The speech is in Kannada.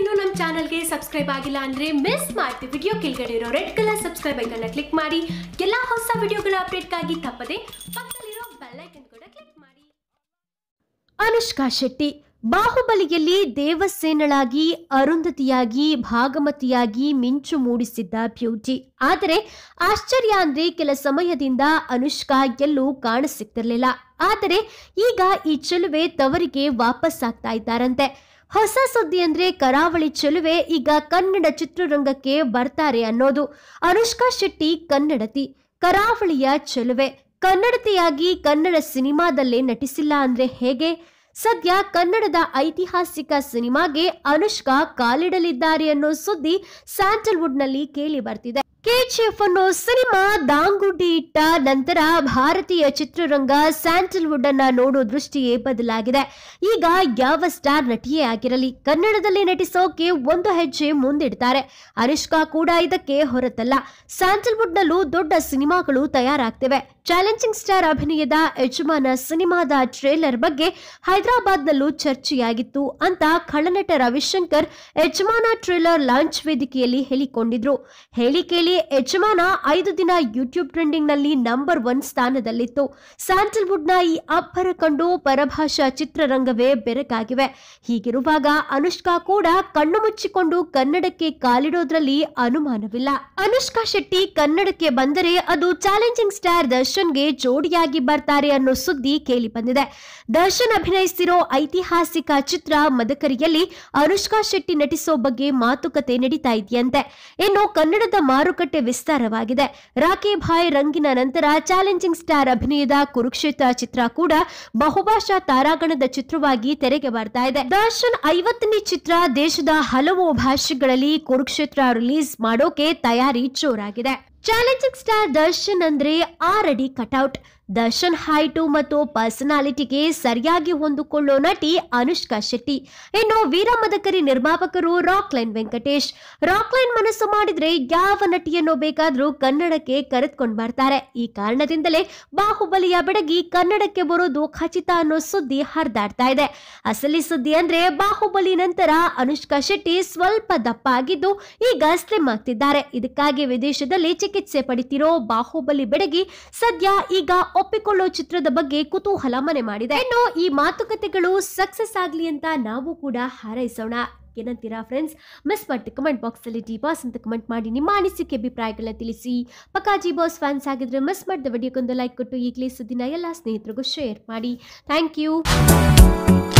ಇನ್ನೂ ನಮ್ಮ ಚಾನಲ್ಗೆ ಸಬ್ಸ್ಕ್ರೈಬ್ ಆಗಿಲ್ಲ ಅಂದ್ರೆ ಮಿಸ್ ಮಾಡ್ತಿ ವಿಡಿಯೋ ಕೆಳಗಡೆ ಇರೋ red colour subscribe icon click ಮಾಡಿ ಎಲ್ಲಾ ಹೊಸ ವಿಡಿಯೋಗಳ ಅಪ್ಡೇಟ್ ಅಪ್ಡೇಟ್ಗಾಗಿ ತಪ್ಪದೆ ಪಕ್ಕದಲ್ಲಿರೋ ಕೂಡ ಕ್ಲಿಕ್ ಮಾಡಿ ಅನುಷ್ಕಾ ಶೆಟ್ಟಿ ಬಾಹುಬಲಿಯಲ್ಲಿ ದೇವಸೇನಳಾಗಿ ಅರುಂಧತಿಯಾಗಿ ಭಾಗಮತಿಯಾಗಿ ಮಿಂಚು ಮೂಡಿಸಿದ್ದ ಬ್ಯೂಟಿ ಆದರೆ ಆಶ್ಚರ್ಯ ಅಂದ್ರೆ ಕೆಲ ಸಮಯದಿಂದ ಅನುಷ್ಕಾ ಎಲ್ಲೂ ಕಾಣಸಿಕ್ತಿರ್ಲಿಲ್ಲ ಆದರೆ ಈಗ ಈ ಚೆಲುವೆ ತವರಿಗೆ ವಾಪಸ್ ಆಗ್ತಾ ಇದ್ದಾರಂತೆ ಹೊಸ ಸುದ್ದಿ ಅಂದ್ರೆ ಕರಾವಳಿ ಚೆಲುವೆ ಈಗ ಕನ್ನಡ ಚಿತ್ರರಂಗಕ್ಕೆ ಬರ್ತಾರೆ ಅನ್ನೋದು ಅನುಷ್ಕಾ ಶೆಟ್ಟಿ ಕನ್ನಡತಿ ಕರಾವಳಿಯ ಚೆಲುವೆ ಕನ್ನಡತಿಯಾಗಿ ಕನ್ನಡ ಸಿನಿಮಾದಲ್ಲೇ ನಟಿಸಿಲ್ಲ ಅಂದ್ರೆ ಹೇಗೆ ಸದ್ಯ ಕನ್ನಡದ ಐತಿಹಾಸಿಕ ಸಿನಿಮಾಗೆ ಅನುಷ್ಕಾ ಕಾಲಿಡಲಿದ್ದಾರೆ ಅನ್ನೋ ಸುದ್ದಿ ಸ್ಯಾಂಡಲ್ವುಡ್ನಲ್ಲಿ ಕೇಳಿ ಬರ್ತಿದೆ ಕೆಜಿಎಫ್ ಅನ್ನು ಸಿನಿಮಾ ದಾಂಗುಡ್ಡಿ ಇಟ್ಟ ನಂತರ ಭಾರತೀಯ ಚಿತ್ರರಂಗ ಸ್ಯಾಂಡಲ್ವುಡ್ ಅನ್ನ ನೋಡೋ ದೃಷ್ಟಿಯೇ ಬದಲಾಗಿದೆ ಈಗ ಯಾವ ಸ್ಟಾರ್ ನಟಿಯೇ ಆಗಿರಲಿ ಕನ್ನಡದಲ್ಲಿ ನಟಿಸೋಕೆ ಒಂದು ಹೆಜ್ಜೆ ಮುಂದಿಡ್ತಾರೆ ಅನುಷ್ಕಾ ಕೂಡ ಇದಕ್ಕೆ ಹೊರತಲ್ಲ ಸ್ಯಾಂಡಲ್ವುಡ್ ನಲ್ಲೂ ದೊಡ್ಡ ಸಿನಿಮಾಗಳು ತಯಾರಾಗ್ತಿವೆ ಚಾಲೆಂಜಿಂಗ್ ಸ್ಟಾರ್ ಅಭಿನಯದ ಯಜಮಾನ ಸಿನಿಮಾದ ಟ್ರೇಲರ್ ಬಗ್ಗೆ ಹೈದರಾಬಾದ್ ನಲ್ಲೂ ಚರ್ಚೆಯಾಗಿತ್ತು ಅಂತ ಖಳನಟ ರವಿಶಂಕರ್ ಯಜಮಾನ ಟ್ರೇಲರ್ ಲಾಂಚ್ ವೇದಿಕೆಯಲ್ಲಿ ಹೇಳಿಕೊಂಡಿದ್ರು ಹೇಳಿಕೆಯಲ್ಲಿ ಇಲ್ಲಿ ಯಜಮಾನ ಐದು ದಿನ ಯೂಟ್ಯೂಬ್ ಟ್ರೆಂಡಿಂಗ್ ನಲ್ಲಿ ನಂಬರ್ ಒನ್ ಸ್ಥಾನದಲ್ಲಿತ್ತು ಸ್ಯಾಂಡಲ್ವುಡ್ ನ ಈ ಅಬ್ಬರ ಕಂಡು ಪರಭಾಷಾ ಚಿತ್ರರಂಗವೇ ಬೆರಕಾಗಿವೆ ಹೀಗಿರುವಾಗ ಅನುಷ್ಕಾ ಕೂಡ ಕಣ್ಣು ಮುಚ್ಚಿಕೊಂಡು ಕನ್ನಡಕ್ಕೆ ಕಾಲಿಡೋದ್ರಲ್ಲಿ ಅನುಮಾನವಿಲ್ಲ ಅನುಷ್ಕಾ ಶೆಟ್ಟಿ ಕನ್ನಡಕ್ಕೆ ಬಂದರೆ ಅದು ಚಾಲೆಂಜಿಂಗ್ ಸ್ಟಾರ್ ದರ್ಶನ್ಗೆ ಜೋಡಿಯಾಗಿ ಬರ್ತಾರೆ ಅನ್ನೋ ಸುದ್ದಿ ಕೇಳಿ ಬಂದಿದೆ ದರ್ಶನ್ ಅಭಿನಯಿಸಿರೋ ಐತಿಹಾಸಿಕ ಚಿತ್ರ ಮದಕರಿಯಲ್ಲಿ ಅನುಷ್ಕಾ ಶೆಟ್ಟಿ ನಟಿಸೋ ಬಗ್ಗೆ ಮಾತುಕತೆ ನಡೀತಾ ಇದೆಯಂತೆ ಇನ್ನು ಕನ್ನಡದ ಮಾರುಕ ಮಾರುಕಟ್ಟೆ ವಿಸ್ತಾರವಾಗಿದೆ ರಾಖಿ ಭಾಯ್ ರಂಗಿನ ನಂತರ ಚಾಲೆಂಜಿಂಗ್ ಸ್ಟಾರ್ ಅಭಿನಯದ ಕುರುಕ್ಷೇತ್ರ ಚಿತ್ರ ಕೂಡ ಬಹುಭಾಷಾ ತಾರಾಗಣದ ಚಿತ್ರವಾಗಿ ತೆರೆಗೆ ಬರ್ತಾ ಇದೆ ದರ್ಶನ್ ಐವತ್ತನೇ ಚಿತ್ರ ದೇಶದ ಹಲವು ಭಾಷೆಗಳಲ್ಲಿ ಕುರುಕ್ಷೇತ್ರ ರಿಲೀಸ್ ಮಾಡೋಕೆ ತಯಾರಿ ಜೋರಾಗಿದೆ ಚಾಲೆಂಜಿಂಗ್ ಸ್ಟಾರ್ ದರ್ಶನ್ ಅಂದ್ರೆ ಆರಡಿ ಕಟೌಟ್ ದರ್ಶನ್ ಹೈಟು ಮತ್ತು ಪರ್ಸನಾಲಿಟಿಗೆ ಸರಿಯಾಗಿ ಹೊಂದಿಕೊಳ್ಳೋ ನಟಿ ಅನುಷ್ಕಾ ಶೆಟ್ಟಿ ಇನ್ನು ವೀರ ಮದಕರಿ ನಿರ್ಮಾಪಕರು ರಾಕ್ಲೈನ್ ವೆಂಕಟೇಶ್ ರಾಕ್ಲೈನ್ ಮನಸ್ಸು ಮಾಡಿದ್ರೆ ಯಾವ ನಟಿಯನ್ನು ಬೇಕಾದರೂ ಕನ್ನಡಕ್ಕೆ ಕರೆದುಕೊಂಡು ಬರ್ತಾರೆ ಈ ಕಾರಣದಿಂದಲೇ ಬಾಹುಬಲಿಯ ಬೆಡಗಿ ಕನ್ನಡಕ್ಕೆ ಬರೋದು ಖಚಿತ ಅನ್ನೋ ಸುದ್ದಿ ಹರಿದಾಡ್ತಾ ಇದೆ ಅಸಲಿ ಸುದ್ದಿ ಅಂದ್ರೆ ಬಾಹುಬಲಿ ನಂತರ ಅನುಷ್ಕಾ ಶೆಟ್ಟಿ ಸ್ವಲ್ಪ ದಪ್ಪ ಆಗಿದ್ದು ಈಗ ಸ್ಲಿಮ್ ಆಗ್ತಿದ್ದಾರೆ ಇದಕ್ಕಾಗಿ ವಿದೇಶದಲ್ಲಿ ಚಿಕಿತ್ಸೆ ಪಡಿತಿರೋ ಬಾಹುಬಲಿ ಬೆಡಗಿ ಸದ್ಯ ಈಗ ಒಪ್ಪಿಕೊಳ್ಳೋ ಚಿತ್ರದ ಬಗ್ಗೆ ಕುತೂಹಲ ಮನೆ ಮಾಡಿದೆ ಇನ್ನು ಈ ಮಾತುಕತೆಗಳು ಸಕ್ಸಸ್ ಆಗಲಿ ಅಂತ ನಾವು ಕೂಡ ಹಾರೈಸೋಣ ಏನಂತೀರಾ ಫ್ರೆಂಡ್ಸ್ ಮಿಸ್ ಮಾಡಿ ಕಮೆಂಟ್ ಬಾಕ್ಸಲ್ಲಿ ಡಿ ಬಾಸ್ ಅಂತ ಕಮೆಂಟ್ ಮಾಡಿ ನಿಮ್ಮ ಅನಿಸಿಕೆ ಅಭಿಪ್ರಾಯಗಳನ್ನ ತಿಳಿಸಿ ಪಕ್ಕಾ ಜಿ ಬಾಸ್ ಫ್ಯಾನ್ಸ್ ಆಗಿದ್ರೆ ಮಿಸ್ ಮಾಡಿದ ವಿಡಿಯೋಕ್ಕೊಂದು ಲೈಕ್ ಕೊಟ್ಟು ಈಗಲೇ ಸುದ್ದಿನ ಎಲ್ಲ ಸ್ನೇಹಿತರಿಗೂ ಶೇರ್ ಮಾಡಿ ಥ್ಯಾಂಕ್ ಯು